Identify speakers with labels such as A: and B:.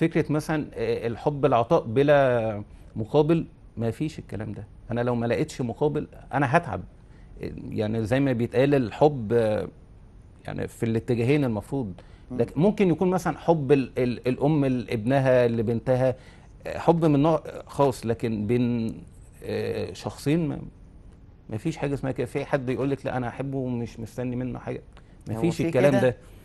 A: فكره مثلا آه، الحب العطاء بلا مقابل ما فيش الكلام ده انا لو ما لقيتش مقابل انا هتعب يعني زي ما بيتقال الحب آه، يعني في الاتجاهين المفروض لكن ممكن يكون مثلا حب الـ الـ الام لابنها لبنتها آه، حب من نوع خاص لكن بين
B: شخصين ما فيش حاجه اسمها كده في حد يقول لك لا انا احبه ومش مستني منه حاجه ما فيش الكلام ده